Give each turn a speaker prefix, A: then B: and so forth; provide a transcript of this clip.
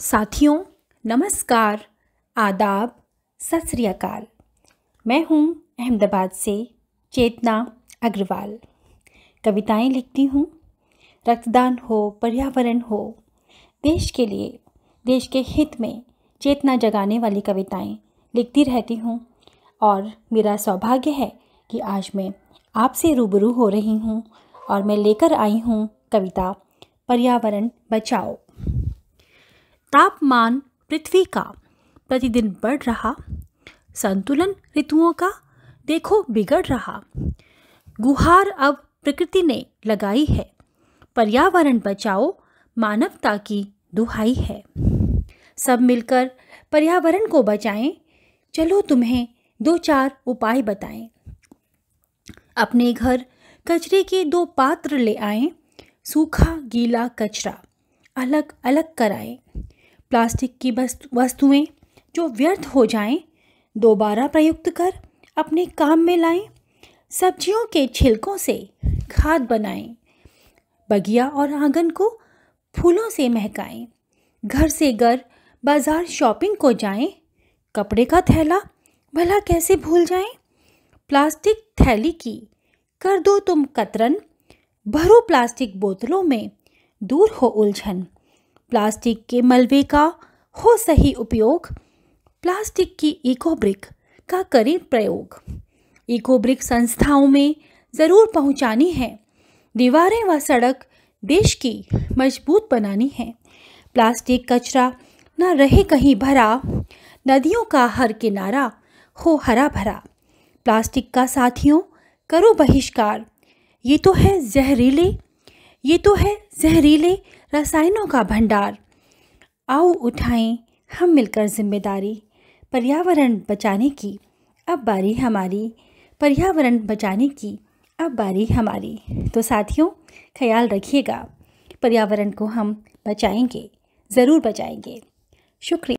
A: साथियों नमस्कार आदाब सत मैं हूं अहमदाबाद से चेतना अग्रवाल कविताएं लिखती हूं रक्तदान हो पर्यावरण हो देश के लिए देश के हित में चेतना जगाने वाली कविताएं लिखती रहती हूं और मेरा सौभाग्य है कि आज मैं आपसे रूबरू हो रही हूं और मैं लेकर आई हूं कविता पर्यावरण बचाओ तापमान पृथ्वी का प्रतिदिन बढ़ रहा संतुलन ऋतुओं का देखो बिगड़ रहा गुहार अब प्रकृति ने लगाई है पर्यावरण बचाओ मानवता की दुहाई है सब मिलकर पर्यावरण को बचाएं चलो तुम्हें दो चार उपाय बताएं अपने घर कचरे के दो पात्र ले आएं सूखा गीला कचरा अलग अलग कराएं प्लास्टिक की वस्तुएं जो व्यर्थ हो जाएं, दोबारा प्रयुक्त कर अपने काम में लाएं, सब्जियों के छिलकों से खाद बनाएं, बगिया और आंगन को फूलों से महकाएं, घर से घर बाज़ार शॉपिंग को जाएं, कपड़े का थैला भला कैसे भूल जाएं, प्लास्टिक थैली की कर दो तुम कतरन भरो प्लास्टिक बोतलों में दूर हो उलझन प्लास्टिक के मलबे का हो सही उपयोग प्लास्टिक की इको ब्रिक का करें प्रयोग इको ब्रिक संस्थाओं में ज़रूर पहुंचानी है दीवारें व सड़क देश की मजबूत बनानी है प्लास्टिक कचरा न रहे कहीं भरा नदियों का हर किनारा हो हरा भरा प्लास्टिक का साथियों करो बहिष्कार ये तो है जहरीले ये तो है जहरीले रसायनों का भंडार आओ उठाएं हम मिलकर जिम्मेदारी पर्यावरण बचाने की अब बारी हमारी पर्यावरण बचाने की अब बारी हमारी तो साथियों ख्याल रखिएगा पर्यावरण को हम बचाएंगे ज़रूर बचाएंगे शुक्रिया